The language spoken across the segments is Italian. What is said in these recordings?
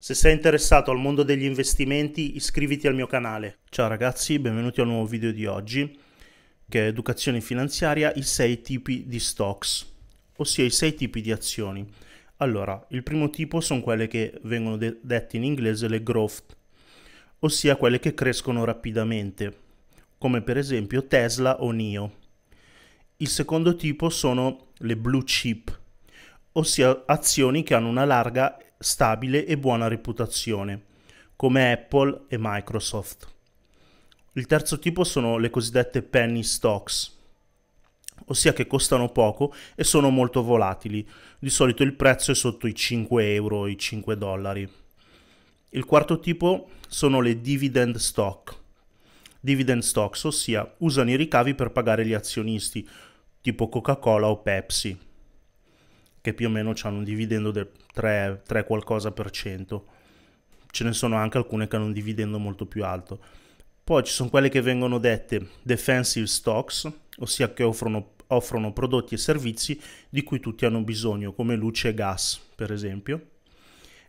Se sei interessato al mondo degli investimenti iscriviti al mio canale. Ciao ragazzi, benvenuti al nuovo video di oggi che è educazione finanziaria, i sei tipi di stocks, ossia i sei tipi di azioni. Allora, il primo tipo sono quelle che vengono de dette in inglese le growth, ossia quelle che crescono rapidamente, come per esempio Tesla o NIO. Il secondo tipo sono le blue chip, ossia azioni che hanno una larga stabile e buona reputazione, come Apple e Microsoft. Il terzo tipo sono le cosiddette penny stocks, ossia che costano poco e sono molto volatili, di solito il prezzo è sotto i 5 euro, i 5 dollari. Il quarto tipo sono le dividend stock. Dividend stocks, ossia usano i ricavi per pagare gli azionisti, tipo Coca-Cola o Pepsi che più o meno hanno un dividendo del 3, 3 qualcosa per cento. Ce ne sono anche alcune che hanno un dividendo molto più alto. Poi ci sono quelle che vengono dette defensive stocks, ossia che offrono, offrono prodotti e servizi di cui tutti hanno bisogno, come luce e gas, per esempio.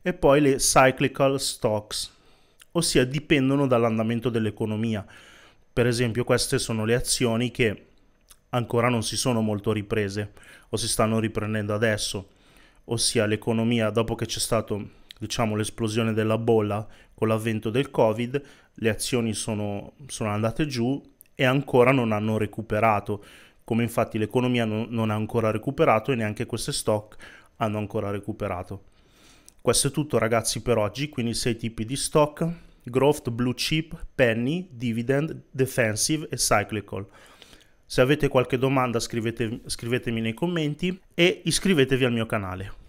E poi le cyclical stocks, ossia dipendono dall'andamento dell'economia. Per esempio queste sono le azioni che ancora non si sono molto riprese o si stanno riprendendo adesso, ossia l'economia dopo che c'è stato diciamo, l'esplosione della bolla con l'avvento del Covid, le azioni sono, sono andate giù e ancora non hanno recuperato, come infatti l'economia non, non ha ancora recuperato e neanche queste stock hanno ancora recuperato. Questo è tutto ragazzi per oggi, quindi sei tipi di stock, growth, blue chip, penny, dividend, defensive e cyclical. Se avete qualche domanda scrivete, scrivetemi nei commenti e iscrivetevi al mio canale.